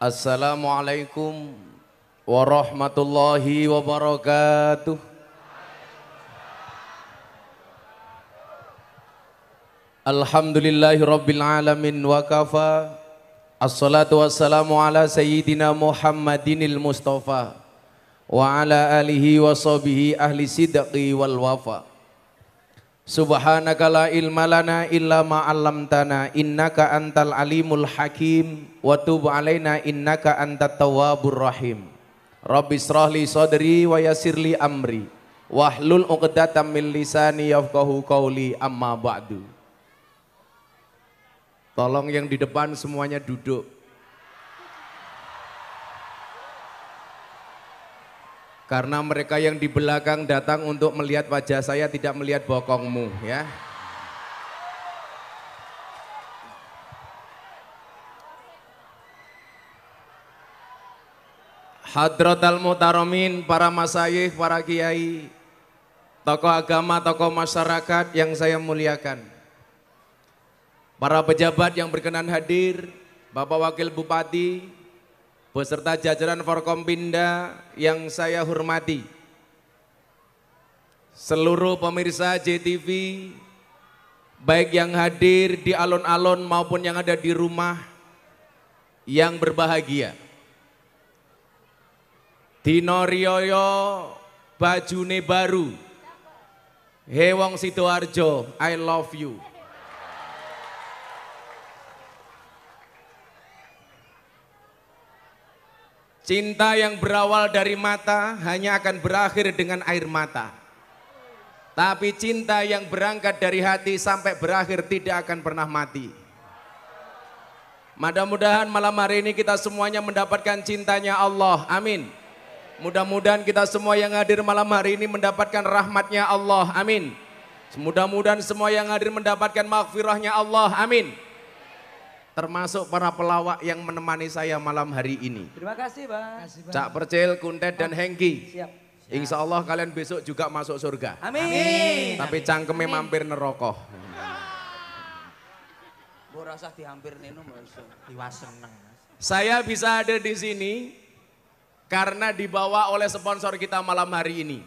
Assalamualaikum warahmatullahi wabarakatuh. Alhamdulillahi alamin wa kafa. Assalatu wassalamu ala sayyidina Muhammadinil Mustafa wa ala alihi wa sahbihi ahli sidqi wal wafa. Subhanaka la ilma lana illa ma 'allamtana innaka antal alimul hakim wa tub alaina innaka antat tawwabur rahim. Rabbi israh sodri sadri wa yassir amri wahlul 'uqdatam min lisani yafqahu qawli amma ba'du. Tolong yang di depan semuanya duduk. Karena mereka yang di belakang datang untuk melihat wajah saya tidak melihat bokongmu ya. al Mutaromin, para masayih, para kiai, tokoh agama, tokoh masyarakat yang saya muliakan. Para pejabat yang berkenan hadir, Bapak Wakil Bupati, beserta jajaran Forkompinda yang saya hormati. Seluruh pemirsa JTV, baik yang hadir di alun-alun maupun yang ada di rumah, yang berbahagia. Dino Riyoyo, bajune baru. Hewong Sidoarjo, I love you. Cinta yang berawal dari mata hanya akan berakhir dengan air mata. Tapi cinta yang berangkat dari hati sampai berakhir tidak akan pernah mati. Mudah-mudahan malam hari ini kita semuanya mendapatkan cintanya Allah. Amin. Mudah-mudahan kita semua yang hadir malam hari ini mendapatkan rahmatnya Allah. Amin. Mudah-mudahan semua yang hadir mendapatkan maghfirahnya Allah. Amin termasuk para pelawak yang menemani saya malam hari ini. Terima kasih Bang. Cak Percil, Kuntet dan Hengki. Siap. Siap. Insya Allah kalian besok juga masuk surga. Amin. Amin. Tapi cangkeme mampir nerokoh. Gue rasa hampir Nino diwaseneng. Saya bisa ada di sini karena dibawa oleh sponsor kita malam hari ini.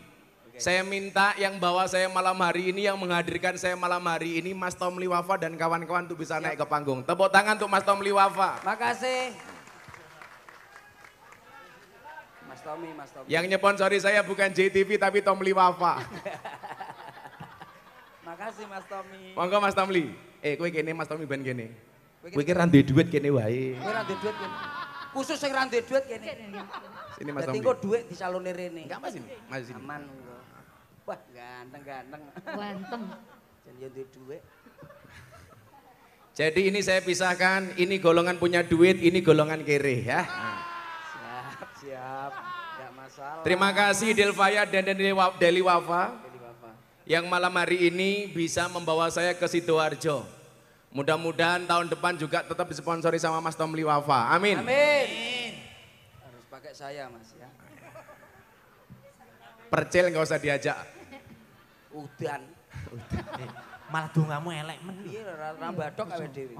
Saya minta yang bawa saya malam hari ini, yang menghadirkan saya malam hari ini, Mas Tom Liwafa dan kawan-kawan tuh bisa naik ke panggung. Tepuk tangan untuk Mas Tom Liwafa. Makasih. Mas Tommy, Mas Tommy. Yang nyeponsori saya bukan JTV tapi Tom Liwafa. Makasih Mas Tommy. Monggo Mas Tomli. Eh, kowe kene Mas Tommy ben kene. Kowe iki ra duit kene wae. Kowe ra duit kene. Khusus sing ra duit kene. Sini Mas Tommy. Dadi kok duit disalone rene. Enggak Mas ini. Mas ini. Aman. Wah, ganteng-ganteng. Ganteng. Jadi yo duit. Jadi ini saya pisahkan, ini golongan punya duit, ini golongan kiri ya. Siap, siap. Gak masalah. Terima kasih Delvaya dan Deli Wafa yang malam hari ini bisa membawa saya ke Sidoarjo. Mudah-mudahan tahun depan juga tetap disponsori sama Mas Tomli Wafa. Amin. Amin. Harus pakai saya, Mas ya. Percil nggak usah diajak. Udan. Malah dungamu elek men. Iya, rambah dok awake dhewe.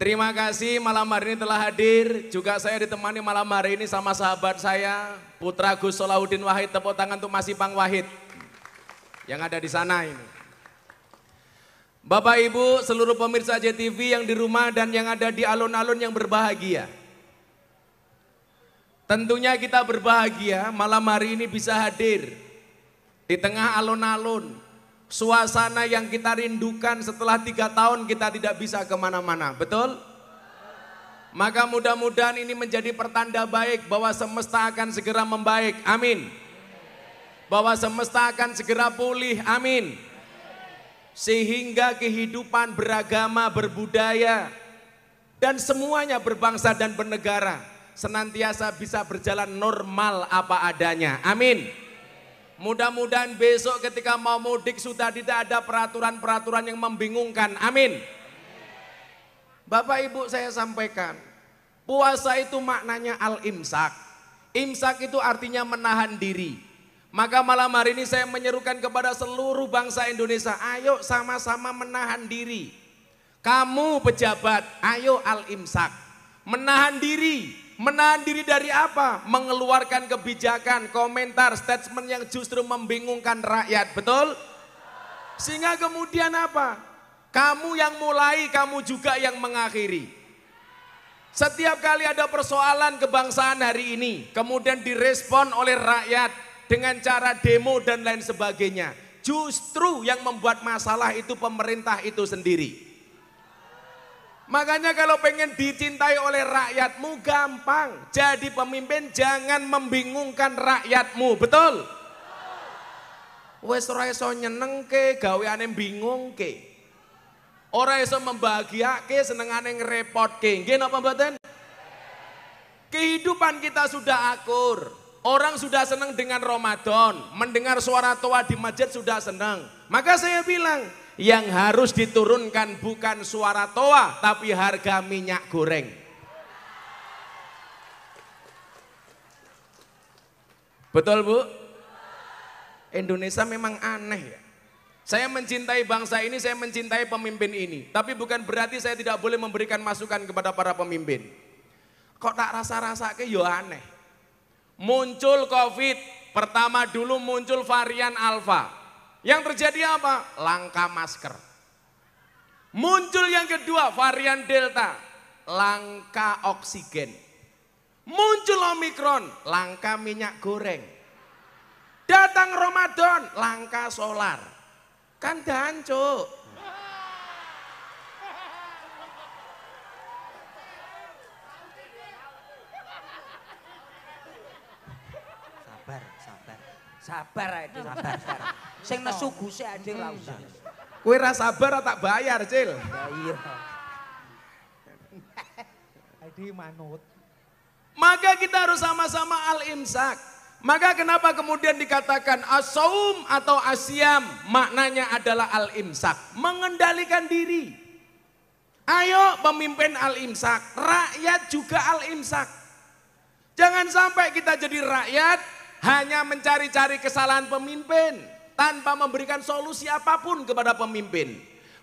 Terima kasih malam hari ini telah hadir. Juga saya ditemani malam hari ini sama sahabat saya, Putra Gus Solahuddin Wahid. Tepuk tangan untuk Mas Ipang Wahid yang ada di sana ini. Bapak Ibu, seluruh pemirsa JTV yang di rumah dan yang ada di alun-alun yang berbahagia. Tentunya kita berbahagia malam hari ini bisa hadir di tengah alun-alun, suasana yang kita rindukan setelah tiga tahun kita tidak bisa kemana-mana, betul? Maka mudah-mudahan ini menjadi pertanda baik bahwa semesta akan segera membaik, amin. Bahwa semesta akan segera pulih, amin. Sehingga kehidupan beragama, berbudaya, dan semuanya berbangsa dan bernegara senantiasa bisa berjalan normal apa adanya. Amin. Mudah-mudahan besok ketika mau mudik sudah tidak ada peraturan-peraturan yang membingungkan. Amin. Bapak Ibu saya sampaikan, puasa itu maknanya al-imsak. Imsak itu artinya menahan diri. Maka malam hari ini saya menyerukan kepada seluruh bangsa Indonesia, ayo sama-sama menahan diri. Kamu pejabat, ayo al-imsak. Menahan diri, Menahan diri dari apa? Mengeluarkan kebijakan, komentar, statement yang justru membingungkan rakyat, betul? Sehingga kemudian apa? Kamu yang mulai, kamu juga yang mengakhiri. Setiap kali ada persoalan kebangsaan hari ini, kemudian direspon oleh rakyat dengan cara demo dan lain sebagainya. Justru yang membuat masalah itu pemerintah itu sendiri. Makanya kalau pengen dicintai oleh rakyatmu gampang. Jadi pemimpin jangan membingungkan rakyatmu, betul? Wes ora iso nyenengke, gaweane bingungke. Ora iso membahagiake, senengane ngrepotke. Nggih napa mboten? Kehidupan kita sudah akur. Orang sudah senang dengan Ramadan, mendengar suara toa di masjid sudah senang. Maka saya bilang, yang harus diturunkan bukan suara toa tapi harga minyak goreng. Betul Bu? Indonesia memang aneh ya. Saya mencintai bangsa ini, saya mencintai pemimpin ini. Tapi bukan berarti saya tidak boleh memberikan masukan kepada para pemimpin. Kok tak rasa-rasa ke yo ya aneh. Muncul covid, pertama dulu muncul varian alfa. Yang terjadi apa? Langka masker. Muncul yang kedua varian Delta, langka oksigen. Muncul Omikron, langka minyak goreng. Datang Ramadan, langka solar. Kan dancuk. Sabar, sabar. Sabar aja, sabar, sabar. Sing nesu guse aja lah usah. Kowe ra sabar tak bayar, Cil. Ya iya. Adi manut. Maka kita harus sama-sama al-imsak. Maka kenapa kemudian dikatakan asaum atau asiam maknanya adalah al-imsak, mengendalikan diri. Ayo pemimpin al-imsak, rakyat juga al-imsak. Jangan sampai kita jadi rakyat hanya mencari-cari kesalahan pemimpin tanpa memberikan solusi apapun kepada pemimpin.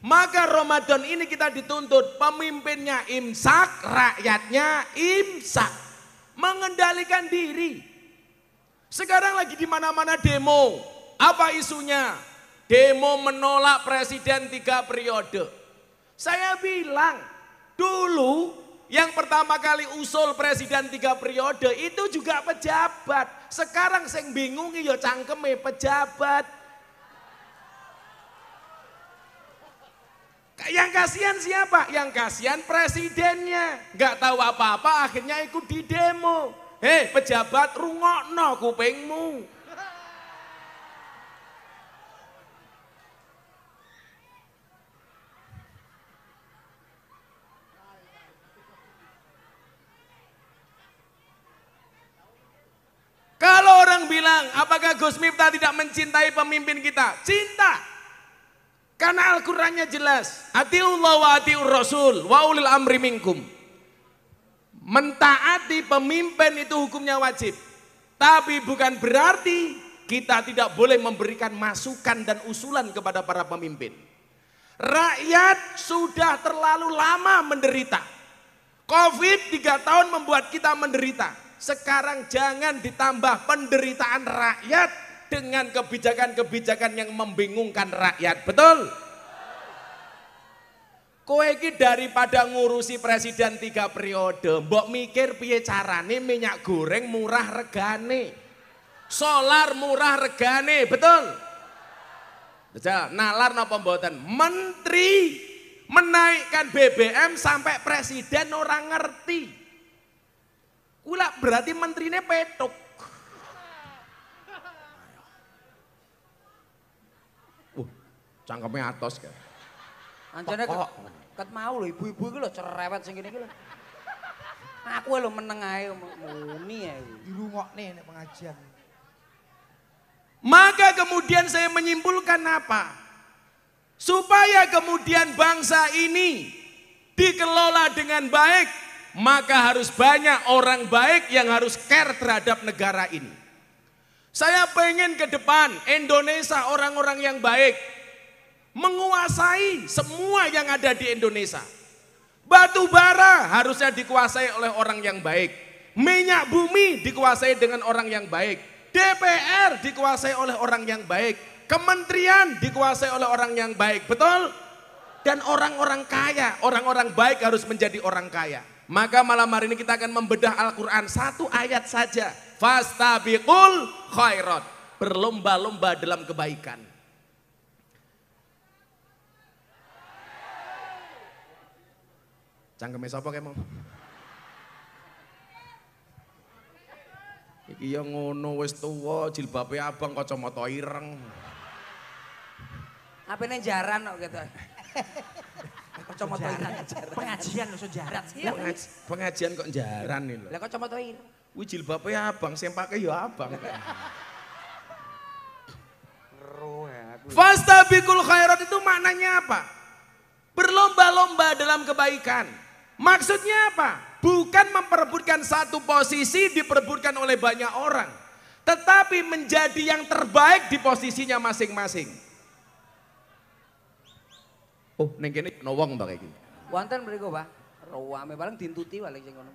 Maka Ramadan ini kita dituntut pemimpinnya imsak, rakyatnya imsak. Mengendalikan diri. Sekarang lagi di mana-mana demo. Apa isunya? Demo menolak presiden tiga periode. Saya bilang, dulu yang pertama kali usul presiden tiga periode itu juga pejabat. Sekarang saya bingung ya cangkeme pejabat. Yang kasihan siapa? Yang kasihan presidennya. Gak tahu apa-apa akhirnya ikut di demo. Hei pejabat rungokno kupingmu. Kalau orang bilang, apakah Gus Miftah tidak mencintai pemimpin kita? Cinta. Karena Al-Qur'annya jelas. Atiullah wa atiur rasul wa ulil amri minkum. Mentaati pemimpin itu hukumnya wajib. Tapi bukan berarti kita tidak boleh memberikan masukan dan usulan kepada para pemimpin. Rakyat sudah terlalu lama menderita. Covid tiga tahun membuat kita menderita. Sekarang jangan ditambah penderitaan rakyat dengan kebijakan-kebijakan yang membingungkan rakyat. Betul? Kowe iki daripada ngurusi presiden tiga periode, mbok mikir piye carane minyak goreng murah regane. Solar murah regane, betul? nalar napa mboten? Menteri menaikkan BBM sampai presiden orang ngerti. Kula berarti menterine petuk. cangkeme atos kae. Anjene kok ket mau lho ibu-ibu iki lho cerewet sing kene iki lho. Aku lho meneng ae muni ae. Dirungokne nek pengajian. Maka kemudian saya menyimpulkan apa? Supaya kemudian bangsa ini dikelola dengan baik, maka harus banyak orang baik yang harus care terhadap negara ini. Saya pengen ke depan Indonesia orang-orang yang baik, menguasai semua yang ada di Indonesia. Batu bara harusnya dikuasai oleh orang yang baik. Minyak bumi dikuasai dengan orang yang baik. DPR dikuasai oleh orang yang baik. Kementerian dikuasai oleh orang yang baik. Betul? Dan orang-orang kaya, orang-orang baik harus menjadi orang kaya. Maka malam hari ini kita akan membedah Al-Quran satu ayat saja. Fastabiqul khairat. Berlomba-lomba dalam kebaikan. Canggeme sapa mau? Iki ya ngono wis tuwa, jilbabe abang kacamata ireng. Apene jaran kok gitu. kacamata ireng. Pengajian lho iya, sih. Pengajian kok jaran iki lho. Lah kacamata ireng. Kuwi jilbabe abang, sing pake ya abang. bikul khairat itu maknanya apa? Berlomba-lomba dalam kebaikan. Maksudnya apa? Bukan memperebutkan satu posisi diperebutkan oleh banyak orang. Tetapi menjadi yang terbaik di posisinya masing-masing. Oh, neng kene nowong mbak iki. Wonten mriku, Pak. Ruame paling dintuti paling sing ngono,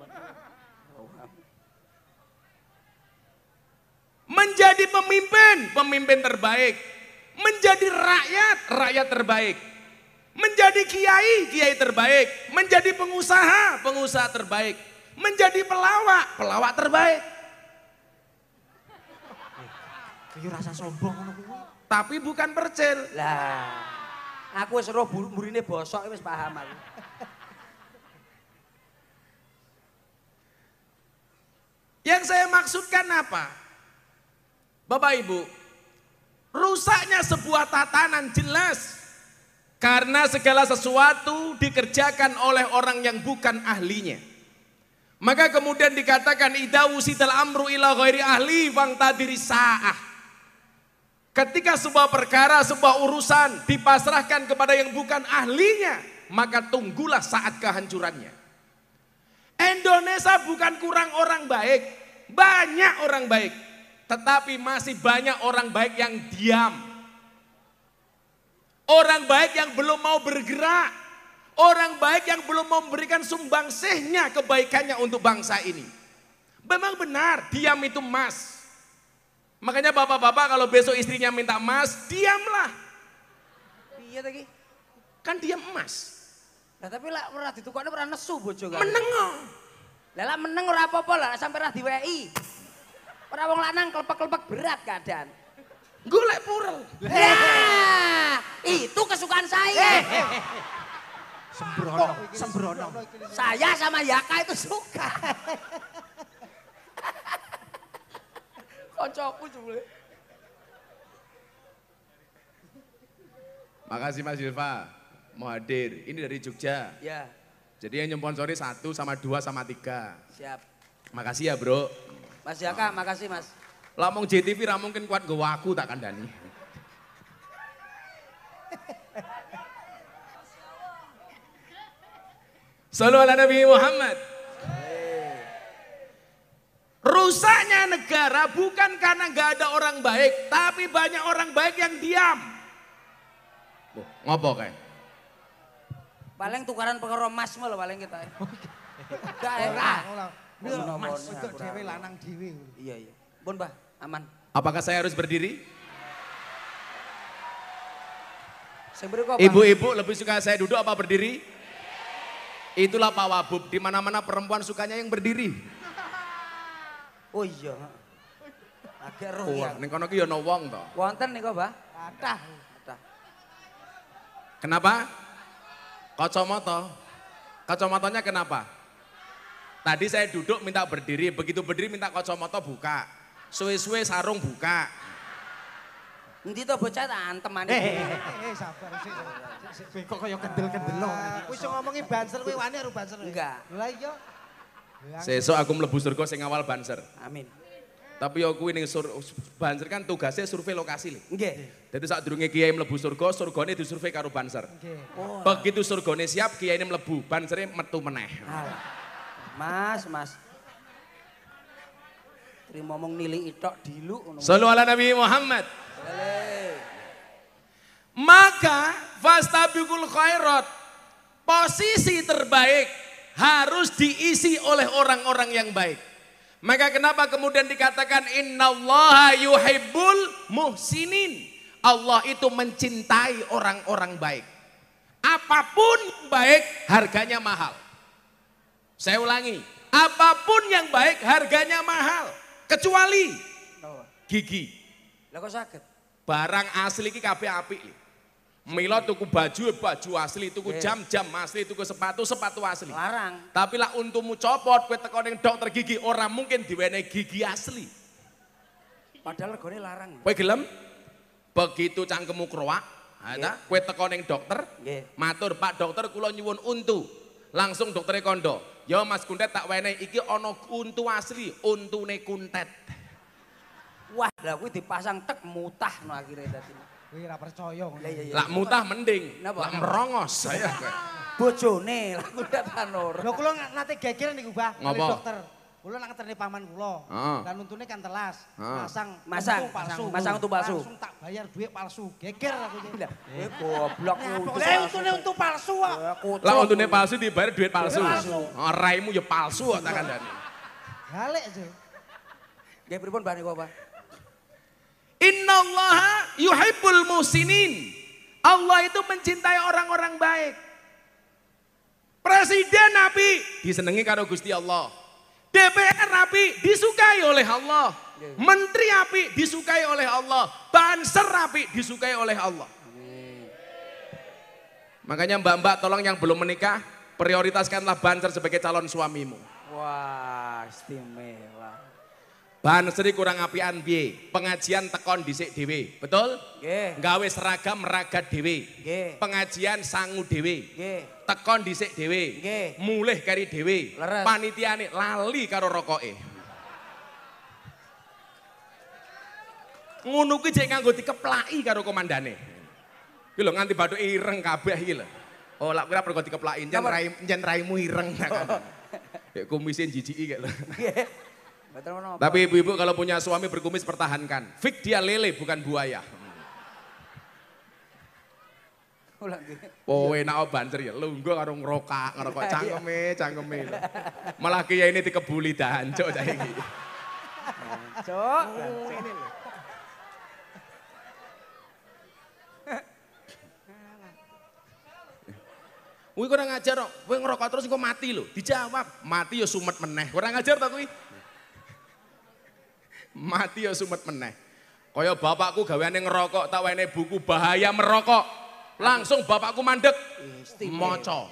Menjadi pemimpin, pemimpin terbaik. Menjadi rakyat, rakyat terbaik Menjadi kiai, kiai terbaik. Menjadi pengusaha, pengusaha terbaik. Menjadi pelawak, pelawak terbaik. Kayak rasa sombong Tapi bukan percil. Lah, aku wis murine bosok ini paham aku. Yang saya maksudkan apa? Bapak Ibu, rusaknya sebuah tatanan jelas karena segala sesuatu dikerjakan oleh orang yang bukan ahlinya. Maka kemudian dikatakan idawu sidal amru ila ghairi ahli wang tadiri sa'ah. Ketika sebuah perkara, sebuah urusan dipasrahkan kepada yang bukan ahlinya, maka tunggulah saat kehancurannya. Indonesia bukan kurang orang baik, banyak orang baik, tetapi masih banyak orang baik yang diam. Orang baik yang belum mau bergerak. Orang baik yang belum memberikan sumbangsihnya kebaikannya untuk bangsa ini. Memang benar, diam itu emas. Makanya bapak-bapak kalau besok istrinya minta emas, diamlah. Iya lagi. Kan diam emas. Nah tapi lah ora ditukokne ora nesu bojo kan. Meneng. Lah meneng apa-apa lah sampai rah di WI. Orang lanang klepek-klepek berat keadaan. Golek purel. Nah, itu kesukaan saya. Eh, eh, eh. Sembrono. Sembrono. Saya sama Yaka itu suka. Kocokku cuma. Makasih Mas Silva mau hadir. Ini dari Jogja. Ya. Jadi yang nyempon sore satu sama dua sama tiga. Siap. Makasih ya bro. Mas Yaka, oh. makasih mas. Lamong JTV ra mungkin kuat nggo aku tak kandhani. Sallu ala Nabi Muhammad. Rusaknya negara bukan karena nggak ada orang baik, tapi banyak orang baik yang diam. Loh, ngopo kayak? Paling tukaran perkara mas malah paling kita. Daerah. Ulang, ulang. Mas, lanang dewi. Iya, iya. Bon, Mbah. Aman. Apakah saya harus berdiri? Ibu-ibu lebih suka saya duduk apa berdiri? Itulah Pak Wabub, di mana-mana perempuan sukanya yang berdiri. Oh iya. Agak roh ya. Ini kono ya wong to. Wonten Kathah. Kenapa? Kacamata. Kacamatanya kenapa? Tadi saya duduk minta berdiri, begitu berdiri minta kacamata buka. Suwe-suwe sarung buka. Nanti tuh bocah tak antem eh eh, eh, eh, sabar sih. kok kayak kendel-kendel lho. Wis ngomongin banser kuwi wani harus banser. Enggak. Lah iya. Sesok aku melebus surga saya awal banser. Amin. Tapi aku ya ini sur, Banser kan tugasnya survei lokasi enggak Jadi saat dulu durunge kiai mlebu surga, ini disurvei karo Banser. begitu Oh. Begitu surgane siap, kiai mlebu, bansernya metu meneh. Ah. Mas, Mas. Tri nilai nili itok diluk. ala Nabi Muhammad. Maka fastabiqul khairat. Posisi terbaik harus diisi oleh orang-orang yang baik. Maka kenapa kemudian dikatakan innallaha yuhibbul muhsinin. Allah itu mencintai orang-orang baik. Apapun baik harganya mahal. Saya ulangi, apapun yang baik harganya mahal kecuali gigi. Lah kok sakit? Barang asli iki kabeh apik. Mila tuku baju, baju asli, tuku jam, jam asli, tuku sepatu, sepatu asli. Larang. Tapi lah untukmu copot, kue teko ning dokter gigi, orang mungkin diwene gigi asli. Padahal ini larang. Kowe gelem? Begitu cangkemmu kroak, ada kowe teko ning dokter, Matur, Pak dokter kulo nyuwun untu. Langsung dokternya kondo. Ya Mas Kuntet tak wene iki ana untu asli, untune Kuntet. Wah, lah kuwi dipasang tek mutah no akhire dadi. Kuwi ora percaya ngono. lah mutah mending. lak Lah merongos saya. Bojone lah kuwi tak anur. Lah kula nate geger niku, Mbah, dokter. Kulo nak ngeterne paman kulo. Heeh. dan untungnya kan telas. Masang masang palsu. Masang untuk palsu. Langsung tak bayar duit palsu. Geger aku iki. Eh goblok Eh untungnya untuk palsu kok. Eh, lah untungnya palsu dibayar duit palsu. Oh, raimu ya palsu kok tak kandhani. Galek, Cuk. Nggih pripun Inna niku, Pak? Innallaha yuhibbul musinin. Allah itu mencintai orang-orang baik. Presiden Nabi disenangi karo Gusti Allah. DPR api disukai oleh Allah. Menteri api disukai oleh Allah. Banser api disukai oleh Allah. Makanya mbak-mbak tolong yang belum menikah, prioritaskanlah banser sebagai calon suamimu. Wah, istimewa. Banser kurang apian piye? Pengajian tekon di dhewe, betul? Yeah. Gawe seragam raga yeah. Pengajian sangu dhewe. Yeah tekon dhisik dhewe. Nggih. Mulih kari dhewe. Panitiane lali karo rokoke. Ngono kuwi jek nganggo dikeplaki karo komandane. Iki lho nganti bathuke ireng kabeh iki lho. Oh, lak kira pergo dikeplaki njen rai njen raimu ireng kan. Ya kumisnya kayak lho. Tapi ibu-ibu kalau punya suami berkumis pertahankan. Fik dia lele bukan buaya. Oh iya. enak oh, banter ya, gue karo ngrokak, ngerokok iya. cangkeme, cangkeme. Malah kiai ini dikebuli dancuk cah iki. Cuk, oh, ini lho. Wih kurang ngajar kok, kowe ngerokok terus gue mati lo. Dijawab, mati ya sumet meneh. Kurang ngajar ta wih. Mati ya sumet meneh. Kaya bapakku gaweane ngerokok, tak wene buku bahaya merokok. Langsung bapakku mandek. Moco.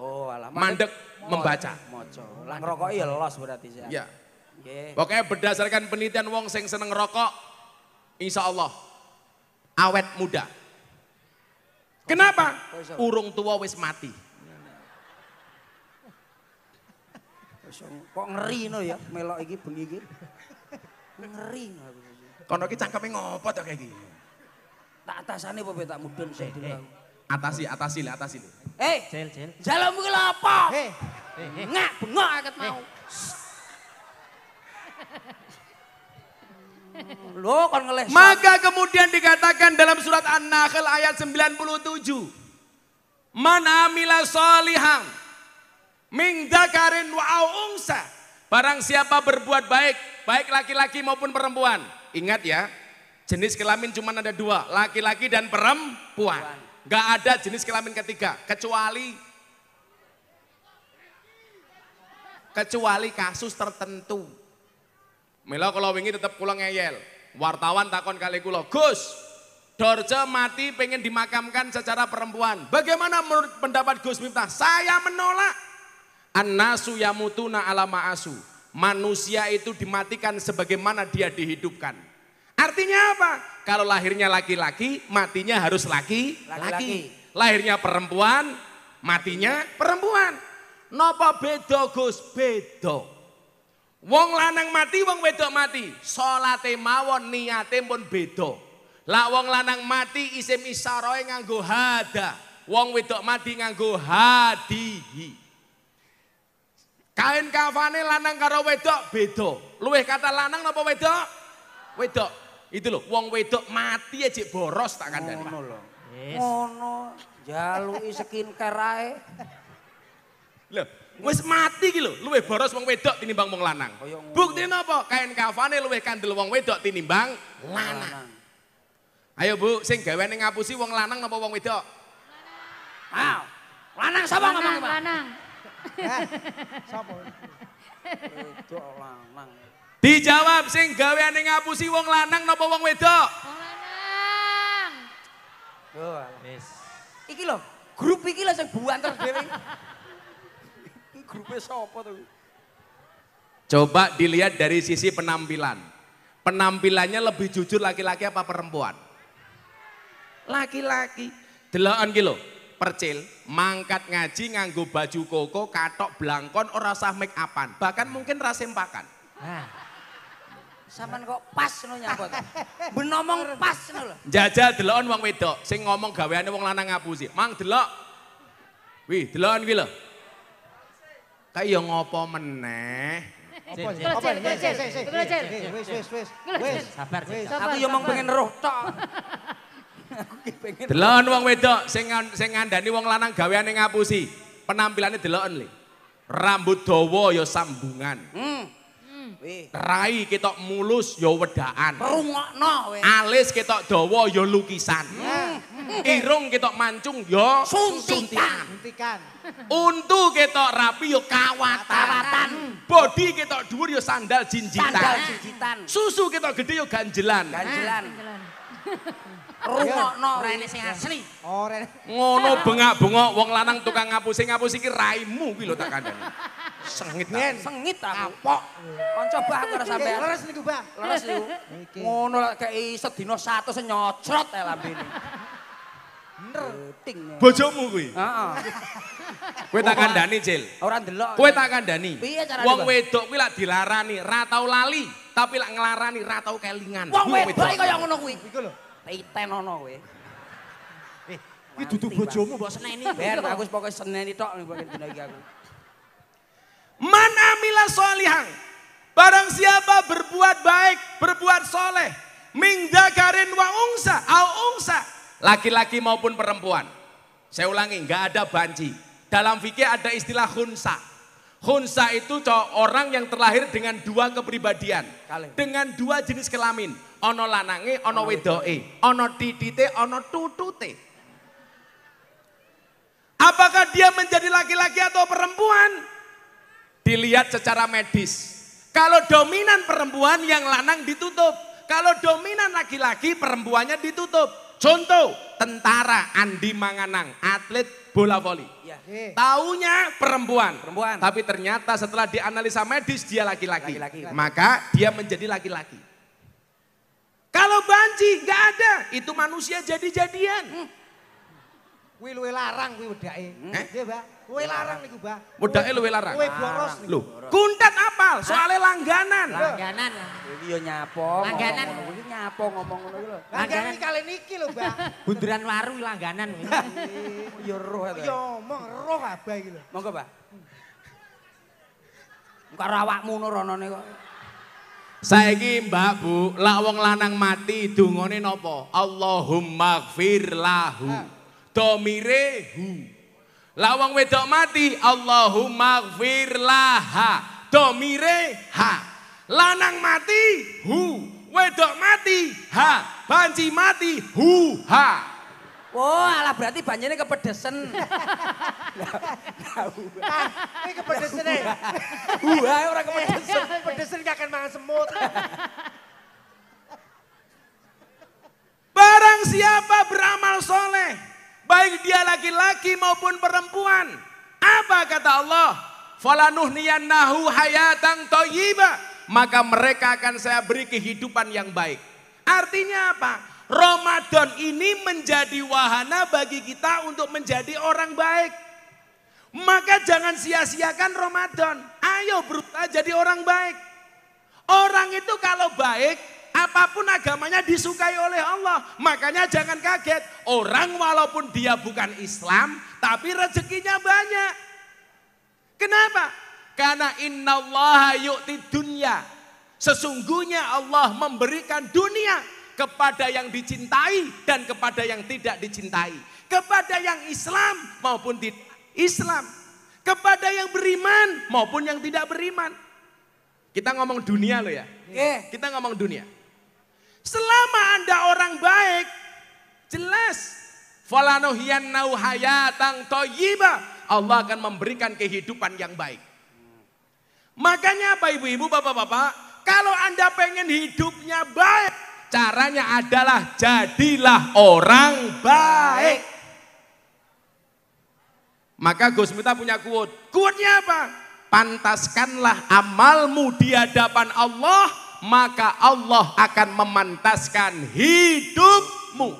Oh, alah. Mandek membaca. Moco. Lah ngerokok ya los berarti ya. Iya. Pokoknya berdasarkan penelitian wong sing seneng rokok, insya Allah awet muda. Kenapa? Oh, iya. Urung tua wis mati. Kok ngeri no ya melok iki bengi iki. Ngeri. Kono iki cangkeme ngopo to kayak gini. Tak atasane apa tak mudun sih. Eh, atasi, atasi lah, atasi lah. Eh, Hei, jel, jel. Jalan mungkin apa? Hei, eh, ngak, bengok akat mau. Lo kan ngeles. Maka kemudian dikatakan dalam surat An-Nahl ayat 97. Man amila solihang min dakarin wa unsa. Barang siapa berbuat baik, baik laki-laki maupun perempuan. Ingat ya, Jenis kelamin cuma ada dua, laki-laki dan perempuan. Gak ada jenis kelamin ketiga, kecuali kecuali kasus tertentu. Melo kalau wingi tetap kula ngeyel. Wartawan takon kali kula, Gus, Dorje mati pengen dimakamkan secara perempuan. Bagaimana menurut pendapat Gus Miftah? Saya menolak. Annasu yamutuna ala ma'asu. Manusia itu dimatikan sebagaimana dia dihidupkan. Artinya apa? Kalau lahirnya laki-laki, matinya harus laki-laki. Lahirnya perempuan, matinya perempuan. Napa bedo Gus? bedo. Wong lanang mati, wong wedok mati. Salate mawon niate pun bedo. Lah wong lanang mati isim isaroe nganggo hada. Wong wedok mati nganggo hadihi. Kain kafane lanang karo wedok bedo. Luwih kata lanang napa wedok? Wedok. Itu loh, wong wedok mati aja boros tak kandani. Ngono lho. Yes. Ngono. jalui skincare kerai. Loh, wis mati gitu, lu luwe boros wong wedok tinimbang wong lanang. Oh, ya Bukti nopo, Kain kafane luwe kandel wong wedok tinimbang lanang. Ayo Bu, sing neng ngapusi wong lanang napa wong wedok? Wow. Lanang sapa ngomong, Lanang. Hah? Sapa? Wedok lanang. Dijawab sing ane ngapusi wong lanang nopo wong wedok? Wong lanang. Yo, oh, wis. Iki lho, grup iki lho sing buanter dhewe. Grupe sapa to? Coba dilihat dari sisi penampilan. Penampilannya lebih jujur laki-laki apa perempuan? Laki-laki. Delokan kilo, lho, percil, mangkat ngaji nganggo baju koko, katok blangkon ora sah make upan, bahkan mungkin rasempakan. Nah. Saman kok pas nu nyambut. Benomong pas nu lo. Jajal delon wong wedok. Sing ngomong gaweane wong lanang ngapusi. Mang delok. Wih delon wih lo. Kayak yang ngopo meneh. Sabar. Aku yang mau pengen roh tok. Delon wong wedok sing sing ngandani wong lanang gaweane ngapusi. Penampilannya delon li. Rambut dawa ya sambungan. Hmm. Rai kita mulus ya wedaan. Rungokno Alis kita dawa ya lukisan. Hmm. Hmm. Irung kita mancung ya suntikan. Suntikan. Untu kita rapi ya kawatan. Bodi kita dhuwur ya sandal jinjitan. Hmm. Susu kita gede ya ganjelan. Ganjelan. rungokno rene sing asli. Oh, Ngono bengak-bengok wong lanang tukang ngapusi ngapusi iki raimu kuwi lho tak kandhani. sengit ngen. Sengit aku. Kapok. Kanca bah aku ora sampean. Leres niku, Bah. Leres niku. Ngono lek kei sedina 100 nyocrot ae lambene. Bener. Bojomu kuwi. Heeh. Kowe tak kandhani, Cil. Ora ndelok. Kowe tak kandhani. Wong wedok kuwi lak dilarani, ra tau lali, tapi lak nglarani ra tau kelingan. Wong wedok kaya ngono kuwi. Iku lho. Piten ana kowe. Iki eh, dudu bojomu mbok seneni. Ben aku wis pokoke seneni tok mbok dina iki aku. Man amila solihang. Barang siapa berbuat baik, berbuat soleh. Mingda karin wa ungsa, au ungsa. Laki-laki maupun perempuan. Saya ulangi, nggak ada banci. Dalam fikih ada istilah khunsa. Khunsa itu orang yang terlahir dengan dua kepribadian. Dengan dua jenis kelamin. Ono lanange, ono wedoe. Ono didite, ono tutute. Apakah dia menjadi laki-laki atau perempuan? Dilihat secara medis. Kalau dominan perempuan yang lanang ditutup. Kalau dominan laki-laki perempuannya ditutup. Contoh, tentara Andi Manganang, atlet bola voli. Ya. Taunya perempuan. Perempuan. Tapi ternyata setelah dianalisa medis dia laki-laki. Maka dia menjadi laki-laki. Kalau banci nggak ada, itu manusia jadi-jadian. Hmm. Kuwi luwe larang kuwi wedake. Nggih, eh? Mbak. Kuwi larang niku, Mbak. Wedake luwe larang. Kuwi boros. Lho, kuntet apal soalnya langganan. Langganan. Kuwi yo nyapo. Langganan. Kuwi nyapo ngomong ngono kuwi lho. Langganan iki kali niki lho, Mbak. Bunderan Waru langganan. Yo roh ta. Yo ngomong roh abah iki lho. Monggo, Mbak. Karo awakmu nurunane kok. Saiki Mbak Bu, lak wong lanang mati dungane napa? Allahumma gfir lahu. domire hu. Lawang wedok mati Allahumma gfir laha domire ha. Lanang mati hu. Wedok mati ha. Banci mati hu ha. Oh, ala berarti banyaknya kepedesan. ini kepedesan ya. Wah, orang kepedesan. Iya, kepedesan gak akan makan semut. Barang siapa beramal soleh, Baik dia laki-laki maupun perempuan. Apa kata Allah? Falanuhniyannahu hayatan toyiba. Maka mereka akan saya beri kehidupan yang baik. Artinya apa? Ramadan ini menjadi wahana bagi kita untuk menjadi orang baik. Maka jangan sia-siakan Ramadan. Ayo berubah jadi orang baik. Orang itu kalau baik Apapun agamanya disukai oleh Allah. Makanya jangan kaget. Orang walaupun dia bukan Islam, tapi rezekinya banyak. Kenapa? Karena inna Allah yukti dunia, Sesungguhnya Allah memberikan dunia kepada yang dicintai dan kepada yang tidak dicintai. Kepada yang Islam maupun tidak Islam. Kepada yang beriman maupun yang tidak beriman. Kita ngomong dunia loh ya. Kita ngomong dunia. Selama Anda orang baik, jelas Allah akan memberikan kehidupan yang baik. Makanya apa ibu-ibu, bapak-bapak, kalau Anda pengen hidupnya baik, caranya adalah jadilah orang baik. Maka Gus Mita punya kuat. Kuatnya apa? Pantaskanlah amalmu di hadapan Allah maka Allah akan memantaskan hidupmu.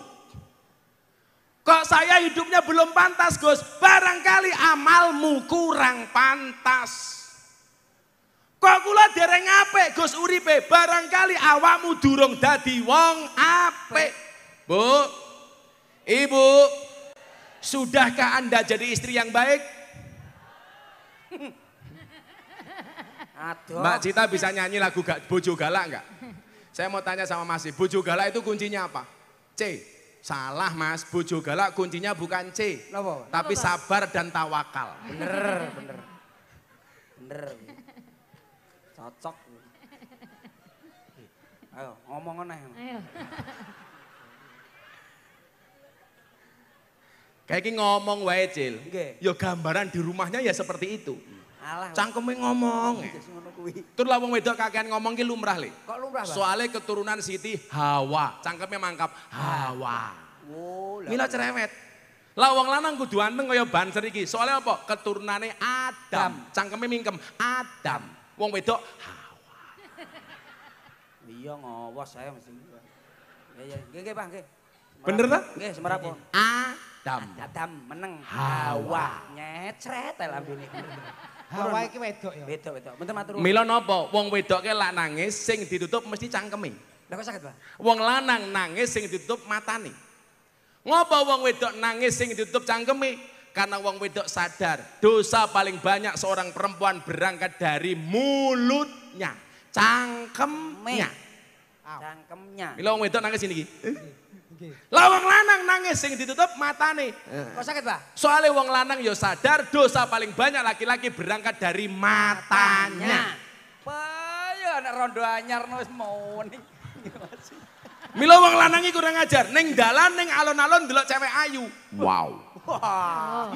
Kok saya hidupnya belum pantas Gus? Barangkali amalmu kurang pantas. Kok kula dereng apik Gus Uripe? Barangkali awamu durung dadi wong apik. Bu, Ibu, sudahkah Anda jadi istri yang baik? Aduh. Mbak Cita bisa nyanyi lagu ga, Bojo Galak enggak? Saya mau tanya sama Mas, Bojo Galak itu kuncinya apa? C. Salah Mas, Bojo Galak kuncinya bukan C. Lopo, tapi sabar dan tawakal. Bener, bener. Bener. Cocok. Ayo, ngomong aneh. Ayo. Kayaknya ngomong wae, Cil. Okay. Ya gambaran di rumahnya ya seperti itu. Cangkeme ngomong. Tur lah wong wedok kakean ngomong ki lumrah le. Kok lumrah, Bang? Soale keturunan Siti Hawa. Cangkeme mangkap Hawa. Oh, Mila cerewet. Lah wong lanang kudu anteng kaya banser iki. Soale apa? Keturunane Adam. Cangkeme mingkem Adam. Wong wedok Hawa. Iya ngawas saya mesti. Ya ya, nggih nggih Pak, nggih. Bener ta? Nggih, semerap Adam. Adam meneng. Hawa. Nyecret lambene. Hawa iki wedok ya. Wedok, wedok. Menten matur. Mila napa? Wong wedoke lak nangis sing ditutup mesti cangkeme. Lah kok saged, Pak? Wong lanang nangis sing ditutup matane. Ngopo wong wedok nangis sing ditutup cangkeme? Karena wong wedok sadar, dosa paling banyak seorang perempuan berangkat dari mulutnya, cangkemnya. Cangkemnya. Mila wong wedok nangis sini iki. Lawang lanang nangis sing ditutup nih eh. Kok sakit, Pak? soalnya wong lanang ya sadar dosa paling banyak laki-laki berangkat dari matanya. Pak, ya anak rondo anyar wis muni. milo wong lanang kurang ajar, neng dalan neng alon-alon delok cewek ayu. Wow.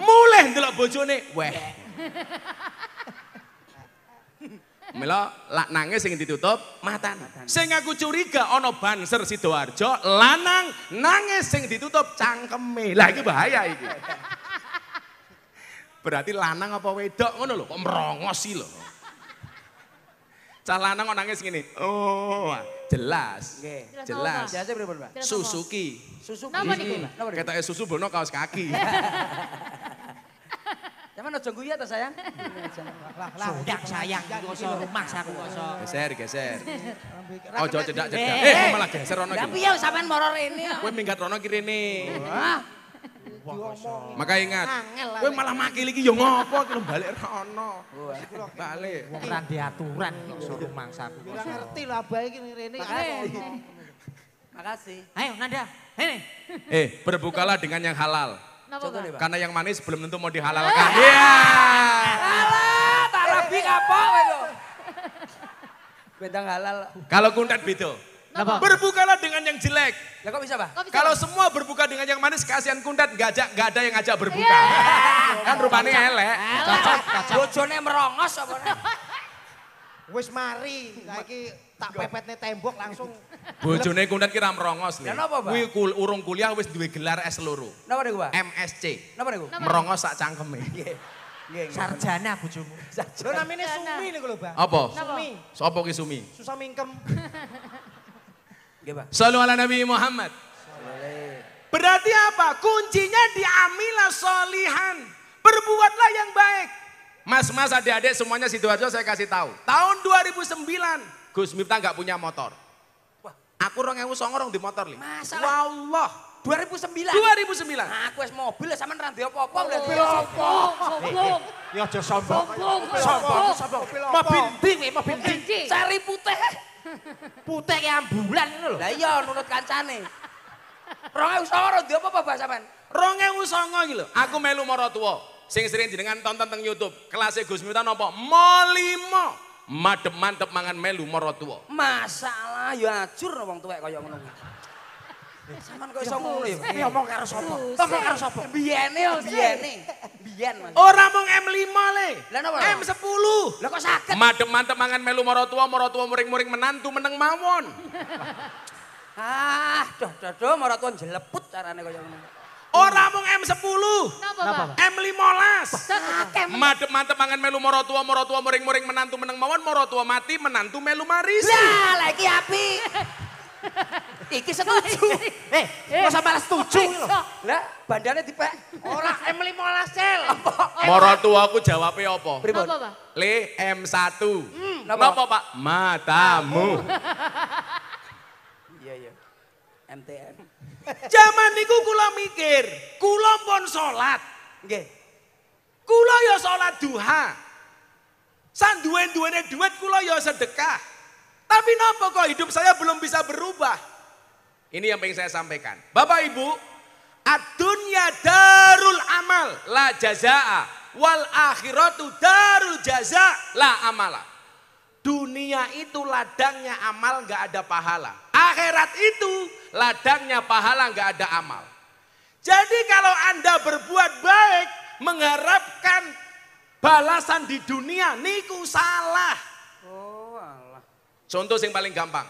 Mulai delok bojone, weh. Mila nangis sing ditutup matan. Sing aku curiga Ono banser Sidoarjo lanang nangis sing ditutup cangkeme. Lah iki bahaya iki. Berarti lanang apa wedok ngono lho kok merongos iki lho. Cah lanang kok nangis ngene. Oh, jelas. Jelas. Jelas pripun, Pak? Suzuki. Suzuki. Napa niku? Ketoke susu bono kaos kaki. Cuman aja guyu ta sayang. Lah lah sudak sayang koso rumah saku koso. Geser geser. Ojo cedak-cedak. Eh, eh malah geser rono iki. Lah piye sampean moro rene. Kowe minggat rono ki rene. Maka ingat, gue malah maki lagi, yo ngopo kalau balik rono. Balik. Wong ora diaturan suruh mangsa. Gak ngerti lah baik ini. rene. Eh. Makasih. Ayo Nanda, ini. Eh, berbukalah dengan yang halal. Pak. Karena yang manis belum tentu mau dihalalkan. Ah. Iya. Halal, tak rabi apa itu. Beda halal. Kalau kuntet beda. Napa? Berbukalah dengan yang jelek. Ya kok bisa, Pak? Kalau semua berbuka dengan yang manis, kasihan kuntet gak, ajak, ada yang ngajak berbuka. Iya. kan rupanya elek. Cocok, cocok. Bojone merongos apa Wis mari, saiki tak pepetne tembok langsung. Bojone kuntet ki ra merongos lho. Napa, Pak? Kuwi kul, urung kuliah wis duwe gelar S loro. Napa niku, Pak? MSC. Napa niku? Merongos sak cangkeme. Nggih. Sarjana bojomu. Sarjana. Lah namine Sumi niku lho, Pak. Apa? Sumi. Sopo ki Sumi? Susah mingkem. Nggih, Pak. Sallu ala Nabi Muhammad. Berarti apa? Kuncinya di amilah solihan. Berbuatlah yang baik. Mas-mas adik-adik semuanya Sidoarjo saya kasih tahu. Tahun 2009 Gus Miftah nggak punya motor. Wah, aku orang yang usong orang di motor li. Masalah. Wallah. 2009. 2009. Nah, aku es mobil sama nanti apa-apa. Mobil oh, apa? Sombong. Ya aja sombong. Sombong. Sombong. Sombong. Mobil ndi kowe, mobil ndi? Eh, Sari putih. Eh. Putih yang bulan ngono loh. Lah iya nurut kancane. orang dia apa-apa bahasa men? usang orang gitu. aku melu maratuwa sing sering jenengan tonton teng YouTube, kelas Gus Miftah Nopo, Molimo. Madem mantep mangan melu moro tua Masalah ya cur, wong tuwek kaya ngono kuwi. Saman kok iso ya ngono ya? Ya omong karo sapa? Omong ya karo sapa? Biyene biyene. Biyen Ora mung M5 le. napa? M10. Lah kok saged? Madem mantep mangan melu moro tua moro tua muring-muring menantu meneng mawon. ah, doh doh doh moro tua jeleput carane kaya ngono. Ora mung M10. Napa, M15. Madep mantep mangan melu morotua, morotua muring-muring menantu meneng mawon, morotua mati menantu melu maris. Lah, lagi api. Iki setuju. Eh, eh kok sampe lah setuju lho. Lah, bandane dipek. Ora M15 sel. Apa? aku tuaku jawabe apa? Pripun? Le M1. Hmm. napa, Pak? Matamu. Iya, iya. MTM. Zaman niku kula mikir, kula pun salat, nggih. Kula ya salat duha. Sanduwe-duwene duit kula ya sedekah. Tapi napa kok hidup saya belum bisa berubah? Ini yang pengen saya sampaikan. Bapak Ibu, ad darul amal la jazaa wal akhiratu darul jaza la amala. Dunia itu ladangnya amal nggak ada pahala akhirat itu ladangnya pahala nggak ada amal. Jadi kalau Anda berbuat baik mengharapkan balasan di dunia niku salah. Oh, Allah. Contoh yang paling gampang.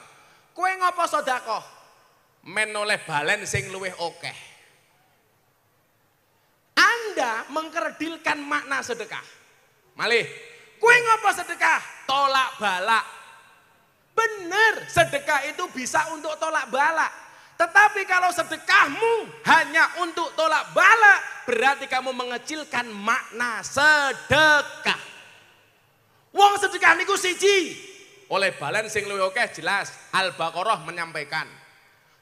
Kue ngopo sodako menoleh balen sing luweh oke Anda mengkerdilkan makna sedekah. Malih, kue ngopo sedekah? Tolak balak Benar, sedekah itu bisa untuk tolak balak. Tetapi kalau sedekahmu hanya untuk tolak balak, berarti kamu mengecilkan makna sedekah. Wong sedekah niku siji. Oleh balen sing luwih akeh jelas Al-Baqarah menyampaikan.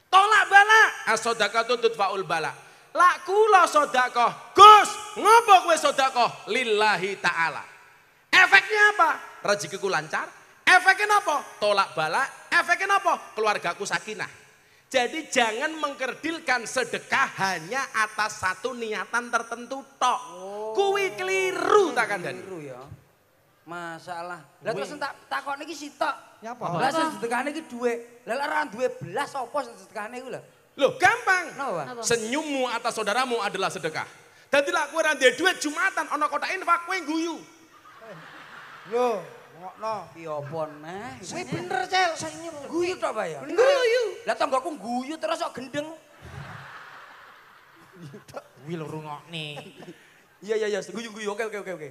Tolak balak, as tuntut Faul balak. Lak kula sedekah, Gus, ngopo kowe sedekah lillahi taala. Efeknya apa? Rezekiku lancar, Efeknya apa? Tolak balak. Efeknya apa? Keluargaku sakinah. Jadi jangan mengkerdilkan sedekah hanya atas satu niatan tertentu tok. Oh. Kuwi keliru tak Dan? Keliru ya. Masalah. Lah terus tak takon iki sitok. Nyapa? Ya lah sedekahne iki dhuwit. Lah ora duwe belas apa sedekahne iku lho. Loh, gampang. No, Senyummu atas saudaramu adalah sedekah. Dadi lak kowe ora duwe Jumatan ana kotak infak kowe guyu. Loh, Ngokno. Piopon iya, meh. Saya bener cel. Saya nyuruh. Guyu tok pak ya. Guyu. Lah tanggoku guyu terus kok gendeng. lho rungokne. Iya iya iya, guyu guyu. Oke oke oke oke.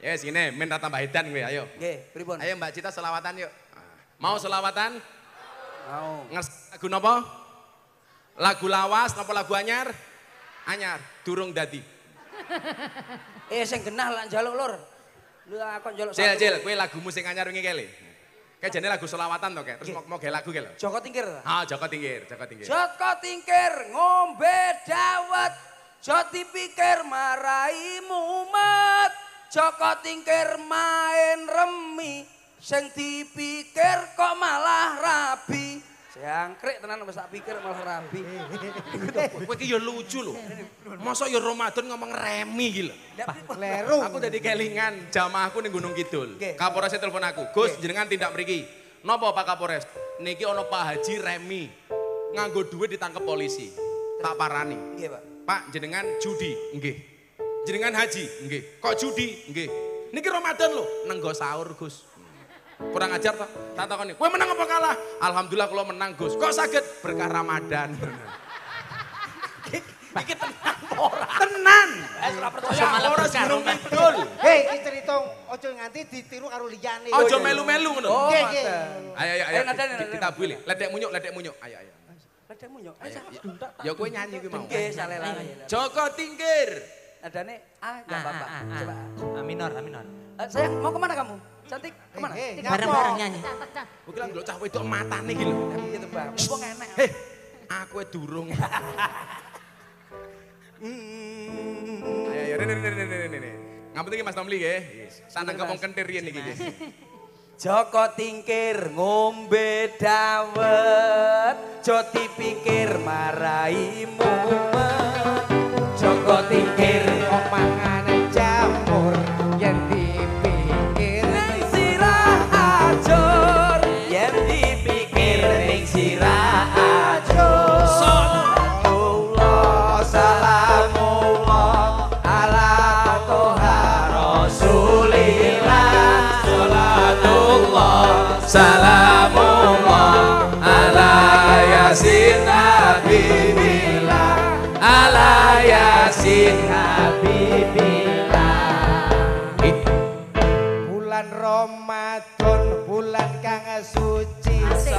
Ya yes, sini minta tambah edan gue ayo. Nggih, pripun? Ayo Mbak Cita selawatan yuk. Mau selawatan? Mau. ngers lagu napa? Lagu lawas napa lagu anyar? Anyar, durung dadi. eh sing genah lan jaluk lur. Lha ah, kok njaluk Cil, cil, kuwi lagumu sing anyar wingi kene. Kayak jenis lagu selawatan tuh kayak, terus mau, mau lagu kayak lho. Joko Tingkir tuh? Ah, Joko Tingkir, Joko Tingkir. Joko Tingkir, ngombe dawet, Joti pikir marai mumet, Joko Tingkir main remi, Seng dipikir kok malah rabi, Jangkrik tenan wis tak pikir malah rabi. Kowe iki ya lucu lho. Mosok ya Ramadan ngomong remi iki lho. Leru. Aku dadi kelingan jamaahku ning Gunung Kidul. Kapolres e telepon aku. Gus jenengan tindak mriki. Napa Pak Kapolres? Niki ana Pak Haji remi. Nganggo duit ditangkep polisi. Tak parani. Nggih, Pak. Pak jenengan judi. Nggih. Jenengan haji. Nggih. Kok judi? Nggih. Niki Ramadan lho. Nenggo sahur, Gus. Kurang ajar toh. Tak takon nih, kowe menang apa kalah? Alhamdulillah kalau menang Gus. Kok sakit? Berkah Ramadan. Iki tenang ora. Tenan. Eh ora percaya Hei, iki cerita ojo nganti ditiru karo liyane. Ojo melu-melu ngono. Oh, Ayo ayo ayo. Kita eh, buli Ledek munyuk, ledek munyuk. Ayo ayo. Ledek munyuk. Ayo. Eh, iya. Ya kowe nyanyi kuwi mau. Nggih, salela. Joko Tingkir. Adane A, enggak ya, apa-apa. Ah, ah, ah, Coba A minor, A minor. Eh, sayang, mau kemana kamu? Cantik, kemana? Hey, hey, Bareng-bareng nyanyi. Gue bilang, lo cah wedok mata nih gitu. Iya tuh, Bang. Gue enak. Hei, aku durung. Mm. Ayo, ayo, ini, ini, ini, ini, ini. Mas Tomli ya. Sanang kepong kentir nih. Joko tingkir ngombe dawet, Joti pikir marai mumet. Joko tingkir omangan jamur, kasih habibillah bulan Ramadan bulan kang suci sing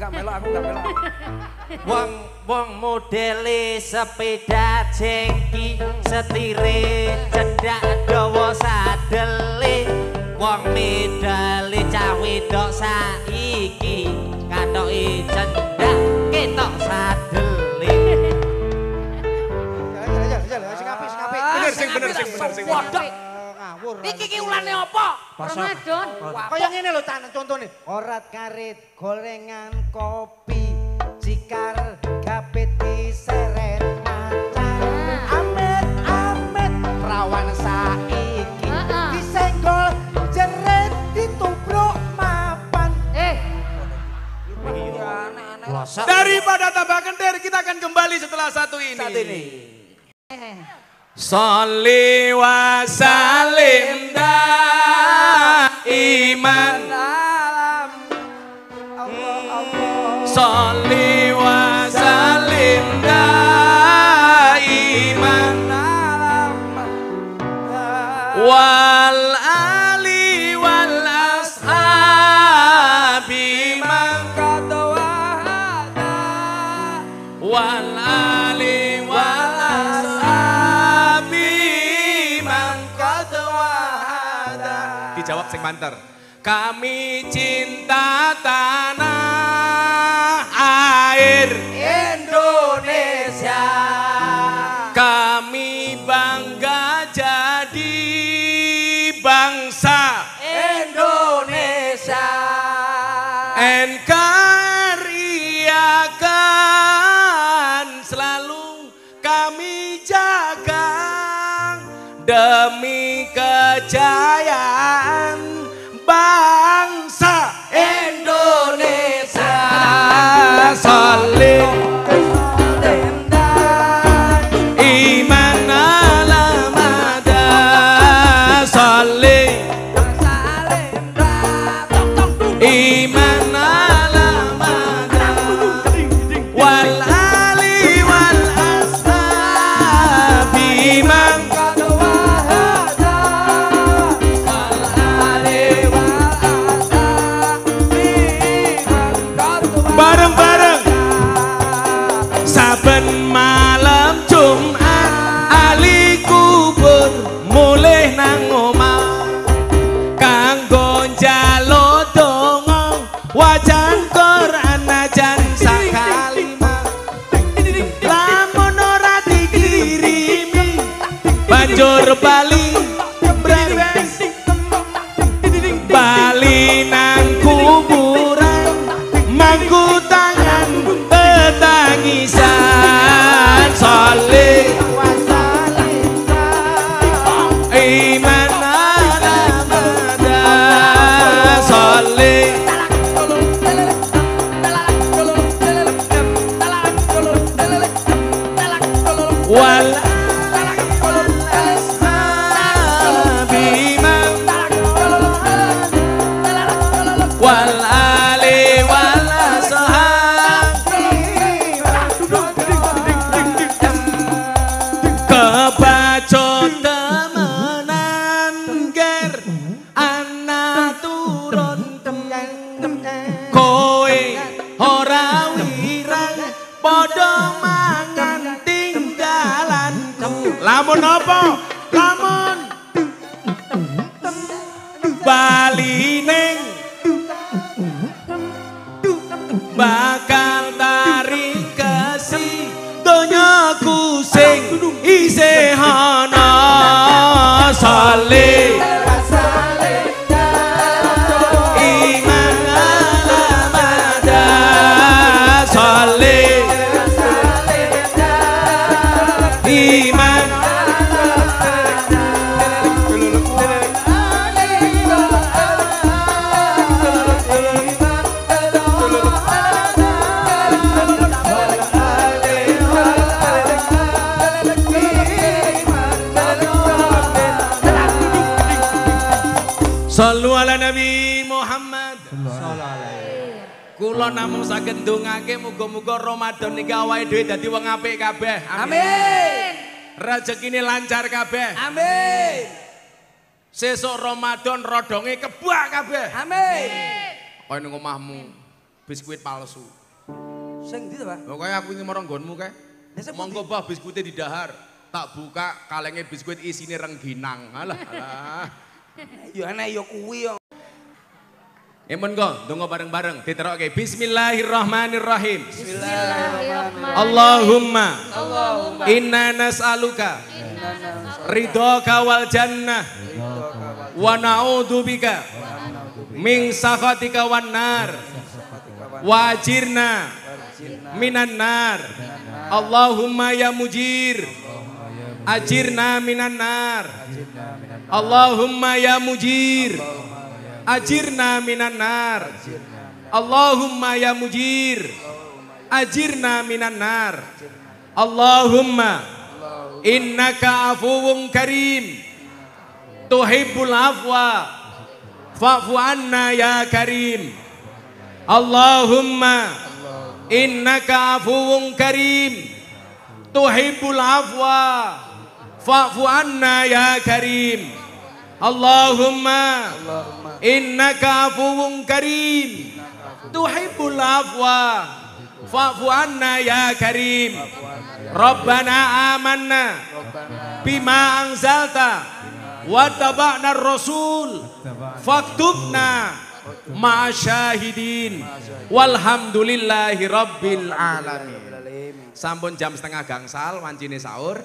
gak melok aku gak melok. Wong wong modele sepeda cengki, setire cedak dawa sadele wong medali cawe dok saiki katoki cedak ketok sadele. Jalan jalan jalan sing apik sing apik. Ah, bener sing bener sing bener sing. Iki ki ulane apa? Ramadan. Kaya ngene lho tane contone. Korat karit gorengan kopi cikar kapit diseret macan. Ah. Amit amit perawan saiki disenggol jeret ditubruk mapan. Eh. Daripada tambah kendir kita akan kembali setelah satu ini. Saat ini. Eh. Salli wa salim iman, alam Allah wa salim alam Panter. Kami cinta tanah air Indonesia. Nabi Muhammad Kulo namung sakit dungake Muga-muga Ramadan ini gawai duit Dati wong apik kabeh Amin, Amin. ini lancar kabeh Amin Sesok Ramadan rodongi kebuah kabeh Amin Kau ini ngomahmu Biskuit palsu Sing gitu pak Pokoknya aku ingin meronggonmu kek Monggo bah biskuitnya di dahar Tak buka kalengnya biskuit isinya rengginang Alah alah Yo ana kuwi Emon eh, go, tunggu bareng-bareng. Diterokke. Bismillahirrahmanirrahim. Bismillahirrahmanirrahim. Allahumma. Allahumma. Inna nas'aluka. Ridho kawal jannah. Wa na'udzubika min sakhatika wan nar. Wajirna minan nar. Allahumma ya mujir. Ajirna minan nar. Allahumma ya mujir. Allahumma ya mujir. Ajirna minan nar. Allahumma ya mujir. Ajirna minan nar. Allahumma innaka afuwun karim. Tuhibbul afwa fa'fu anna ya karim. Allahumma innaka afuwun karim. Tuhibbul afwa fa'fu anna ya karim. Allahumma, innaka afuwun karim tuhibbul afwa fa'fu anna ya karim Rabbana amanna bima anzalta wa tabana rasul faktubna ma'asyahidin walhamdulillahi rabbil alamin sampun jam setengah gangsal wancine sahur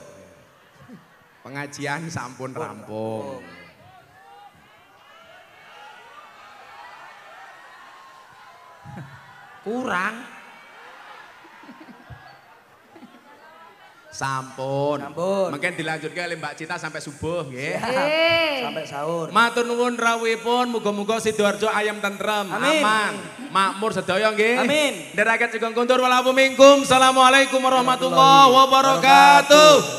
pengajian sampun rampung Kurang. Sampun. Sampun. Mungkin dilanjutkan oleh Mbak Cita sampai subuh ya Sampai sahur. Matur nuwun rawuhipun muga-muga Sidoarjo ayam tentrem, Amin. aman, makmur sedaya nggih. Amin. Ndhereket Sugeng Kuntur walaupun mingkum. Assalamualaikum warahmatullahi wabarakatuh.